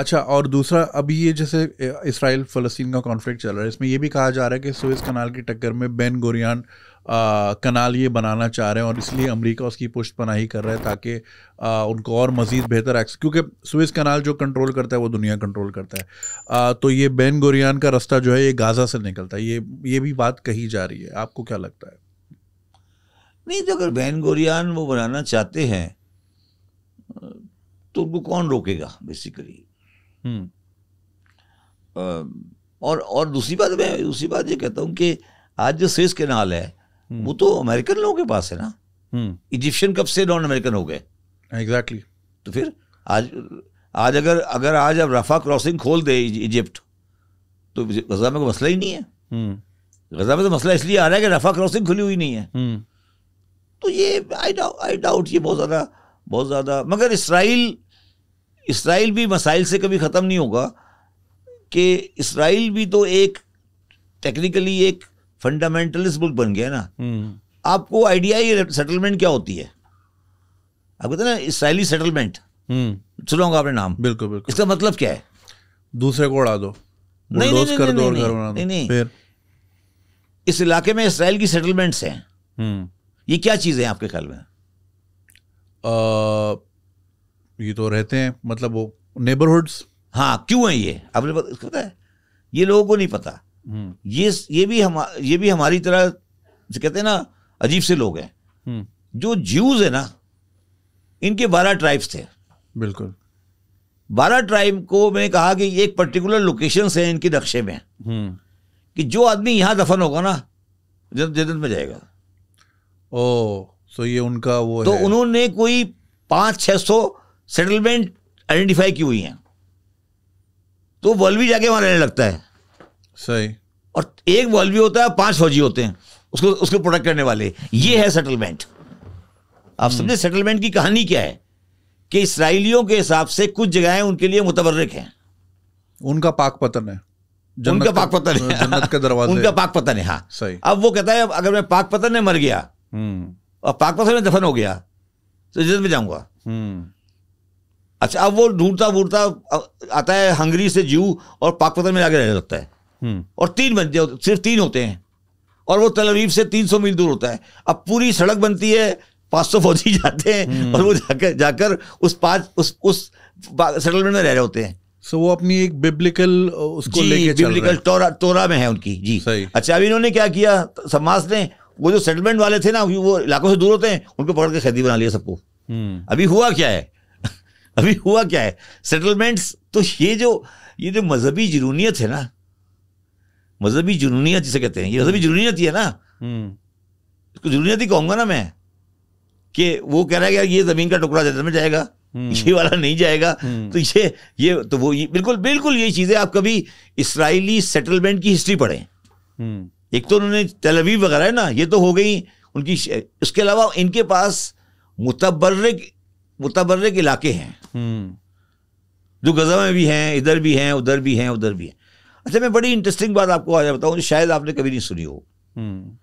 अच्छा और दूसरा अभी ये जैसे इसराइल फ़लस्तीन का कॉन्फ्लिक्ट चल रहा है इसमें ये भी कहा जा रहा है कि सुइस कनाल की टक्कर में बेन गोरियान कनाल ये बनाना चाह रहे हैं और इसलिए अमेरिका उसकी पुष्ट पनाही कर रहा है ताकि उनको और मज़ीद बेहतर एक्स क्योंकि सुइस कनाल जो कंट्रोल करता है वो दुनिया कंट्रोल करता है आ, तो ये बेन गोरियान का रास्ता जो है ये गाज़ा से निकलता है ये ये भी बात कही जा रही है आपको क्या लगता है नहीं तो अगर बैन गोरियान वो बनाना चाहते हैं तो उनको कौन रोकेगा बेसिकली हम्म। और और दूसरी बात मैं दूसरी बात ये कहता हूँ कि आज जो के कैनाल है हम्म। वो तो अमेरिकन लोगों के पास है ना हम्म। इजिप्शियन कब से नॉन अमेरिकन हो गए एग्जैक्टली तो फिर आज आज अगर अगर आज अब रफा क्रॉसिंग खोल दे इजिप्ट तो गजा में कोई मसला ही नहीं है गजा में तो मसला इसलिए आ रहा है कि रफा क्रॉसिंग खुली हुई नहीं है तो ये आई डाउट आई डाउट ये बहुत ज़्यादा बहुत ज़्यादा मगर इसराइल इसराइल भी मसाइल से कभी ख़त्म नहीं होगा कि इसराइल भी तो एक टेक्निकली एक फंडामेंटलिस्ट मुल्क बन गया ना हम्म। आपको आइडिया ही सेटलमेंट क्या होती है आप कहते ना इसराइली सेटलमेंट सुनाऊंगा आपने नाम बिल्कुल बिल्कुल इसका मतलब क्या है दूसरे को उड़ा दो नहीं नहीं कर दो नहीं, नहीं, नहीं, नहीं, इस इलाके में इसराइल की सेटलमेंट्स हैं हम्म। ये क्या चीज़ है आपके ख्याल में ये तो रहते हैं मतलब वो नेबरहुड्स हाँ क्यों है ये आपने पता है ये लोगों को नहीं पता हम्म। ये ये भी हम ये भी हमारी तरह कहते हैं ना अजीब से लोग हैं हम्म। जो ज्यूज है ना इनके बारह ट्राइब्स थे बिल्कुल बारह ट्राइब को मैंने कहा कि एक पर्टिकुलर लोकेशन है इनके नक्शे में हम्म। कि जो आदमी यहाँ दफन होगा ना जनत में जाएगा ओ सो तो ये उनका वो तो है। उन्होंने कोई पांच छह सौ सेटलमेंट आइडेंटिफाई की हुई हैं तो वॉल्वी जाके वहां रहने लगता है सही और एक वॉल्वी होता है पांच फौजी होते हैं उसको उसको प्रोटेक्ट करने वाले ये है सेटलमेंट आप हम्म। समझे सेटलमेंट की कहानी क्या है कि इसराइलियों के हिसाब से कुछ जगहें उनके लिए मुतवरक हैं उनका पाक पतन है उनका पाक पतन है जन्नत के दरवाजे उनका पाक पतन है हाँ सही अब वो कहता है अगर मैं पाक पतन में मर गया हम्म। और पाक पतन में दफन हो गया तो इज्जत में जाऊंगा हम्म। अच्छा अब वो ढूंढता वूढ़ता आता है हंगरी से जीव और पाकपतन में जाके रहने लगता है हम्म। और तीन बनते सिर्फ तीन होते हैं और वो तलवीफ से तीन सौ मील दूर होता है अब पूरी सड़क बनती है पाँच सौ फौजी जाते हैं और वो हम्म। जाकर जाकर उस पाँच उस उस सेटलमेंट में रह रहे होते हैं सो so, वो अपनी एक बिब्लिकल उसको बिब्लिकल टोरा टोरा में है उनकी जी सही अच्छा अभी इन्होंने क्या किया समाज ने वो जो सेटलमेंट वाले थे ना वो इलाकों से दूर होते हैं उनको पकड़ के खैदी बना लिया सबको हम्म। अभी हुआ क्या है अभी हुआ क्या है सेटलमेंट्स तो ये जो ये जो मजहबी जुनूनीत है ना मजहबी जुनूनीत जिसे कहते हैं ये मजहबी हम्म। जुनूनीत ही है ना हम्म। इसको जुनूनीत ही कहूंगा ना मैं कि वो कह रहा है कि ये जमीन का टुकड़ा जमीन में जाएगा हम्म। ये वाला नहीं जाएगा तो ये ये तो वो ये, बिल्कुल बिल्कुल ये चीज़ें आप कभी इसराइली सेटलमेंट की हिस्ट्री पढ़ें एक तो उन्होंने तेलवी वगैरह ना ये तो हो गई उनकी उसके अलावा इनके पास मुतबर्रिक मुतबर के इलाके हैं हम्म। जो गजा में भी हैं इधर भी हैं उधर भी हैं उधर भी हैं अच्छा मैं बड़ी इंटरेस्टिंग बात आपको आज बताऊँ शायद आपने कभी नहीं सुनी हो हम्म।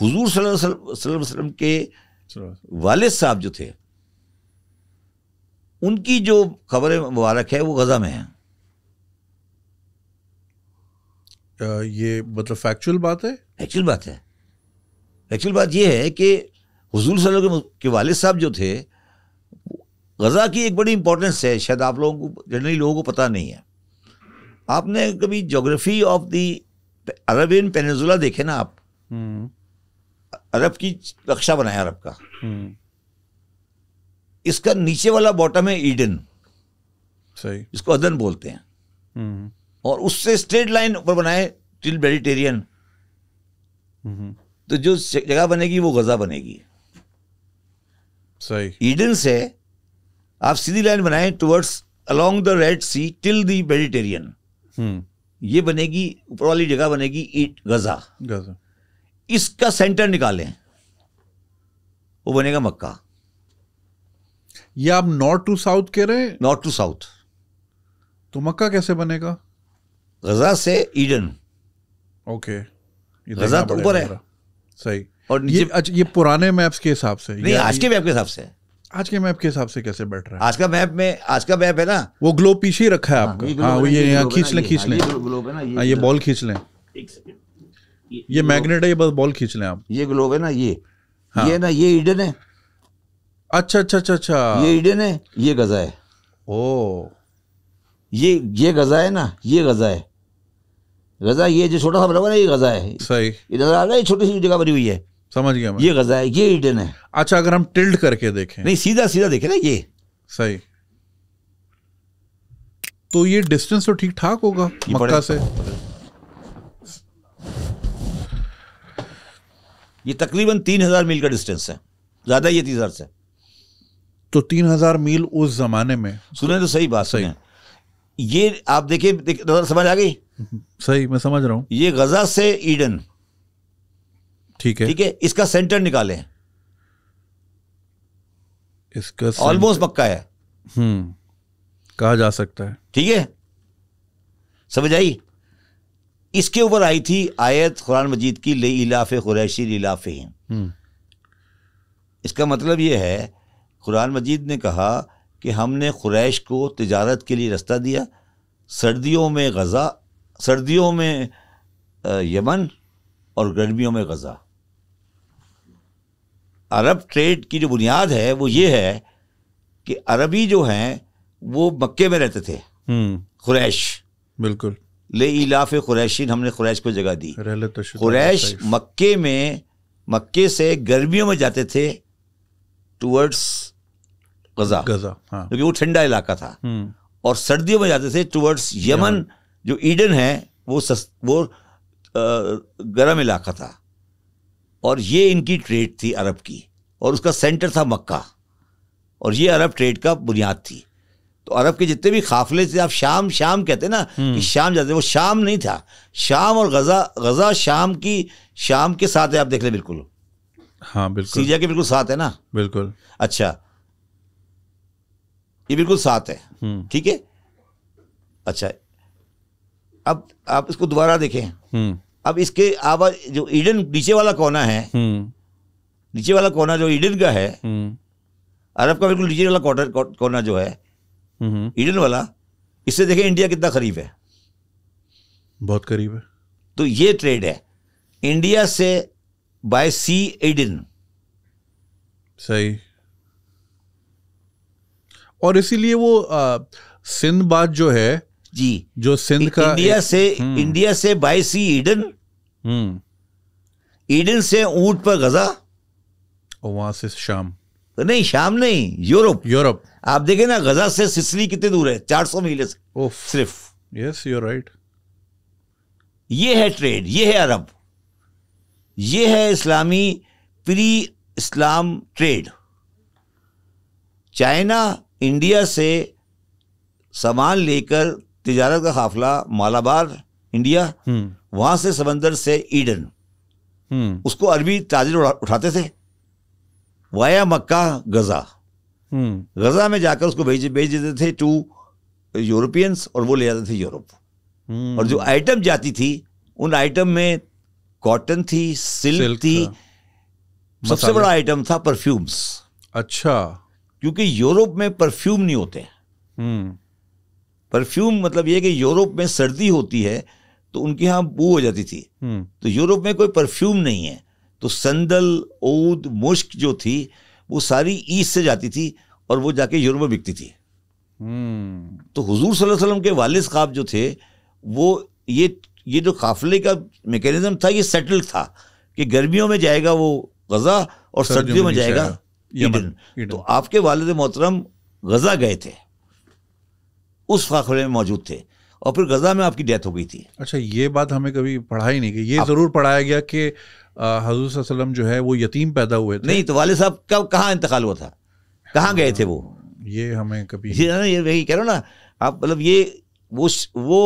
हुजूर सल्लल्लाहु वसल्लम के वालिद साहब जो थे उनकी जो खबर मुबारक है वो गजा में है ये मतलब फैक्चुअल बात है एक्चुअल बात है एक्चुअल बात ये है कि हजूर सल्लल्लाहु के वालिद साहब जो थे गज़ा की एक बड़ी इंपॉर्टेंस है शायद आप लोगों को जनरली लोगों को पता नहीं है आपने कभी geography of the Arabian peninsula देखे ना आप हम्म। अरब की रक्षा बनाया अरब का हम्म। इसका नीचे वाला बॉटम है ईडन सही इसको अदन बोलते हैं हम्म। और उससे स्ट्रेट लाइन ऊपर बनाए टिल मेडिटेरियन तो जो जगह बनेगी वो गजा बनेगी सही ईडन से आप सीधी लाइन बनाए towards along the Red Sea till the Mediterranean ये बनेगी ऊपर वाली जगह बनेगी ईट गजा गजा इसका सेंटर निकालें वो बनेगा मक्का ये आप नॉर्थ टू साउथ कह रहे हैं नॉर्थ टू साउथ तो मक्का कैसे बनेगा गजा से ईडन ओके गजा तो ऊपर है सही और ये अच्छा ये पुराने मैप्स के हिसाब से नहीं आज के मैप के हिसाब से आज के मैप के हिसाब से कैसे बैठ रहा है आज का मैप में आज का मैप है ना वो ग्लो पीछे ही रखा है हाँ, आपका हाँ वो ये खींच लें खींच लें हाँ ये हाँ, बॉल खींच लें ये मैग्नेट है ये बस बॉल खींच लें आप ये ग्लोब है ना ये हाँ। ये ना ये इडन है अच्छा अच्छा अच्छा अच्छा ये इडन है ये गजा है ओ ये ये गजा है ना ये गजा है गजा ये जो छोटा सा बना हुआ ना ये गजा है सही इधर आ रहा है छोटी सी जगह बनी हुई है समझ गया मैं ये गजा है ये ईडन है अच्छा अगर हम टिल्ड करके देखें नहीं सीधा सीधा देखें ना ये सही तो ये डिस्टेंस तो ठीक ठाक होगा मक्का से ये तकरीबन तीन हजार मील का डिस्टेंस है ज्यादा ये तीस हजार से तो तीन हजार मील उस जमाने में सुने तो सही बात सही ये आप देखिए तो समझ आ गई सही मैं समझ रहा हूं ये गजा से ईडन ठीक है ठीक है इसका सेंटर निकाले इसका ऑलमोस्ट पक्का है हम्म कहा जा सकता है ठीक है समझ आई इसके ऊपर आई थी आयत कुरान मजीद की ले इलाफ़ कुरैशी इलाफ़ हम्म। इसका मतलब यह है कुरान मजीद ने कहा कि हमने कुरैश को तजारत के लिए रास्ता दिया सर्दियों में गज़ा सर्दियों में यमन और गर्मियों में गज़ा अरब ट्रेड की जो बुनियाद है वो ये है कि अरबी जो हैं वो मक्के में रहते थे खुरैश हम्म। बिल्कुल ले इलाफ खुरैशिन हमने खुरैश को जगह दी तो खुरैश मक्के में मक्के से गर्मियों में जाते थे टूवर्ड्स गजा गजा हाँ। क्योंकि वो ठंडा इलाका था हम्म। और सर्दियों में जाते थे टूवर्ड्स यमन जो ईडन है वो सस, वो गर्म इलाका था और ये इनकी ट्रेड थी अरब की और उसका सेंटर था मक्का और ये अरब ट्रेड का बुनियाद थी तो अरब के जितने भी काफिले थे आप शाम शाम कहते ना कि हम्म। शाम जाते वो शाम नहीं था शाम और गजा गजा शाम की शाम के साथ है आप देख ले बिल्कुल हाँ बिल्कुल सीजा के बिल्कुल साथ है ना बिल्कुल अच्छा ये बिल्कुल साथ है हम्म। ठीक है अच्छा अब आप इसको दोबारा देखें हम्म। अब इसके आवाज जो ईडन नीचे वाला कोना है हम्म। नीचे वाला कोना जो ईडन का है हम्म। अरब का बिल्कुल नीचे वाला कोना जो है ईडन हम्म। वाला इससे देखें इंडिया कितना करीब है बहुत करीब है तो ये ट्रेड है इंडिया से बाय सी ईडन सही और इसीलिए वो सिंध बात जो है जी जो सिंध का इंडिया से हम्म। इंडिया से बाई सी ईडन हम्म। ईडन से ऊंट पर गजा और वहां से शाम नहीं शाम नहीं यूरोप यूरोप आप देखे ना गजा से सिसली कितनी दूर है सौ मील से सिर्फ यस यूर राइट ये है ट्रेड ये है अरब ये है इस्लामी pre Islam trade China India से सामान लेकर तजारत का काफिला मालाबार इंडिया हम्म। वहां से समंदर से ईडन हम्म। उसको अरबी ताजिर उठा, उठाते थे वाया मक्का गजा हम्म। गजा में जाकर उसको भेज भेज देते थे टू यूरोपियंस और वो ले जाते थे यूरोप और जो आइटम जाती थी उन आइटम में कॉटन थी सिल्क, सिल्क थी सबसे बड़ा आइटम था परफ्यूम्स अच्छा क्योंकि यूरोप में परफ्यूम नहीं होते परफ्यूम मतलब ये कि यूरोप में सर्दी होती है तो उनके यहाँ बू हो जाती थी हम्म। तो यूरोप में कोई परफ्यूम नहीं है तो संदल ओद मुश्क जो थी वो सारी ईस्ट से जाती थी और वो जाके यूरोप में बिकती थी हम्म। तो हुजूर सल्लल्लाहु अलैहि वसल्लम के वाल खाब जो थे वो ये ये जो काफले का मेकेनिज्म था ये सेटल था कि गर्मियों में जाएगा वो गज़ा और सर्दियों में जाएगा ईडन तो आपके वालद मोहतरम गज़ा गए थे उस फाखरे में मौजूद थे और फिर गजा में आपकी डेथ हो गई थी अच्छा ये बात हमें कभी पढ़ाई नहीं गई ये ज़रूर पढ़ाया गया कि हजूर वसलम जो है वो यतीम पैदा हुए थे नहीं तो वाले साहब कब कहाँ इंतकाल हुआ था कहाँ गए थे वो ये हमें कभी ये ना ये वही कह रहा ना आप मतलब ये वो वो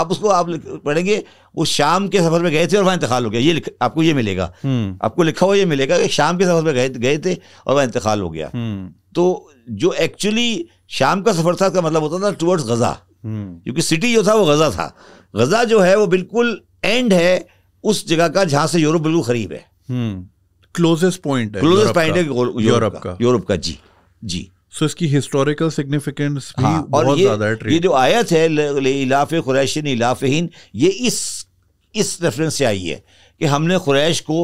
आप उसको आप पढ़ेंगे वो शाम के सफर में गए थे और वहाँ इंतकाल हो गया ये आपको ये मिलेगा हम्म। आपको लिखा हुआ ये मिलेगा कि शाम के सफर में गए गए थे और वहाँ इंतकाल हो गया हम्म। तो जो एक्चुअली शाम का सफर था का मतलब होता था टूवर्ड्स हम्म। गजा क्योंकि सिटी जो था वो गजा था गजा जो है वो बिल्कुल एंड है उस जगह का जहां से यूरोप बिल्कुल करीब है क्लोजेस्ट पॉइंट क्लोजेस्ट पॉइंट है यूरोप का यूरोप का जी जी सो इसकी हिस्टोरिकल सिग्निफिकेंस भी हाँ, बहुत ज्यादा है ये जो आयत है इलाफ कुरैशिन इलाफ हिंद ये इस इस रेफरेंस से आई है कि हमने कुरैश को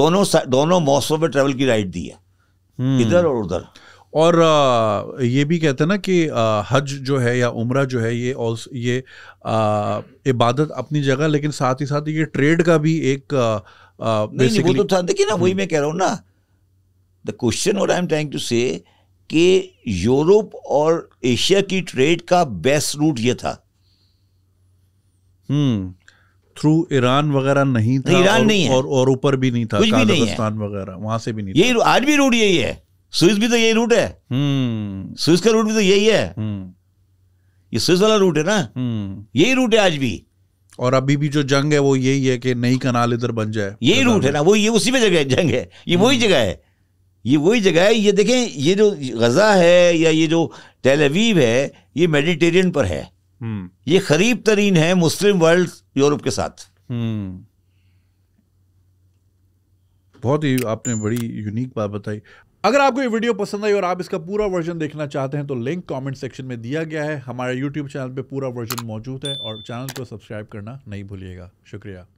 दोनों दोनों मौसम पर ट्रेवल की राइट दी है हम्म। इधर और उधर और ये भी कहते हैं ना कि हज जो है या उम्र जो है ये ये इबादत अपनी जगह लेकिन साथ ही साथ ये ट्रेड का भी एक आ, नहीं, नहीं, वो तो था देखिए ना वही हम्म। मैं कह रहा हूँ ना द क्वेश्चन और आई एम ट्राइंग टू से कि यूरोप और एशिया की ट्रेड का बेस्ट रूट ये था हम्म थ्रू ईरान वगैरह नहीं था ईरान नहीं है और ऊपर भी नहीं था कुछ भी नहीं है वगैरह वहां से भी नहीं यही आज भी रूट यही है स्विस भी तो यही रूट है हम्म। स्विस का रूट भी तो यही है हम्म। ये स्विस वाला रूट है ना हम्म। यही रूट है आज भी और अभी भी जो जंग है वो यही है कि नई कनाल इधर बन जाए यही रूट है ना वो ये उसी में जगह जंग है ये वही जगह है ये वही जगह है ये देखें ये जो गजा है या ये जो टेलीवीव है ये मेडिटेरियन पर है हम्म। ये खरीब तरीन है मुस्लिम वर्ल्ड यूरोप के साथ हम्म। बहुत ही आपने बड़ी यूनिक बात बताई अगर आपको ये वीडियो पसंद आई और आप इसका पूरा वर्जन देखना चाहते हैं तो लिंक कमेंट सेक्शन में दिया गया है हमारे यूट्यूब चैनल पे पूरा वर्जन मौजूद है और चैनल को सब्सक्राइब करना नहीं भूलिएगा शुक्रिया